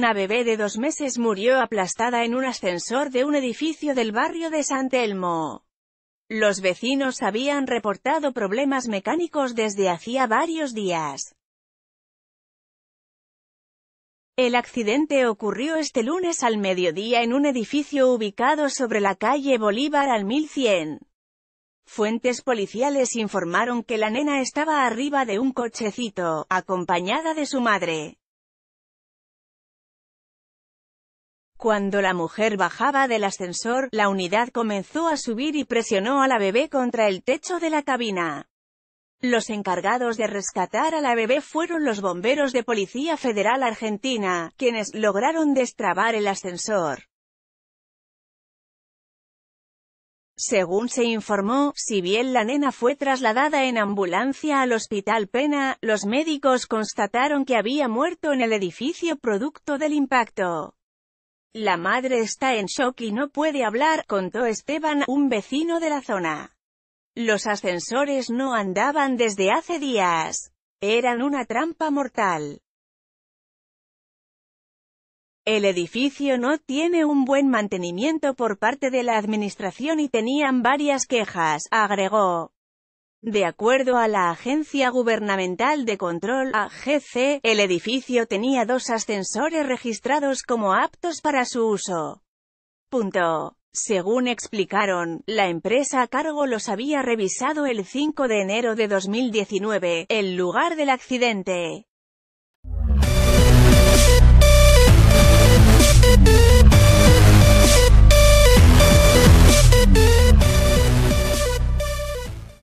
una bebé de dos meses murió aplastada en un ascensor de un edificio del barrio de San Telmo. Los vecinos habían reportado problemas mecánicos desde hacía varios días. El accidente ocurrió este lunes al mediodía en un edificio ubicado sobre la calle Bolívar al 1100. Fuentes policiales informaron que la nena estaba arriba de un cochecito, acompañada de su madre. Cuando la mujer bajaba del ascensor, la unidad comenzó a subir y presionó a la bebé contra el techo de la cabina. Los encargados de rescatar a la bebé fueron los bomberos de Policía Federal Argentina, quienes lograron destrabar el ascensor. Según se informó, si bien la nena fue trasladada en ambulancia al Hospital Pena, los médicos constataron que había muerto en el edificio producto del impacto. La madre está en shock y no puede hablar, contó Esteban, un vecino de la zona. Los ascensores no andaban desde hace días. Eran una trampa mortal. El edificio no tiene un buen mantenimiento por parte de la administración y tenían varias quejas, agregó. De acuerdo a la Agencia Gubernamental de Control, AGC, el edificio tenía dos ascensores registrados como aptos para su uso. Punto. Según explicaron, la empresa a cargo los había revisado el 5 de enero de 2019, el lugar del accidente.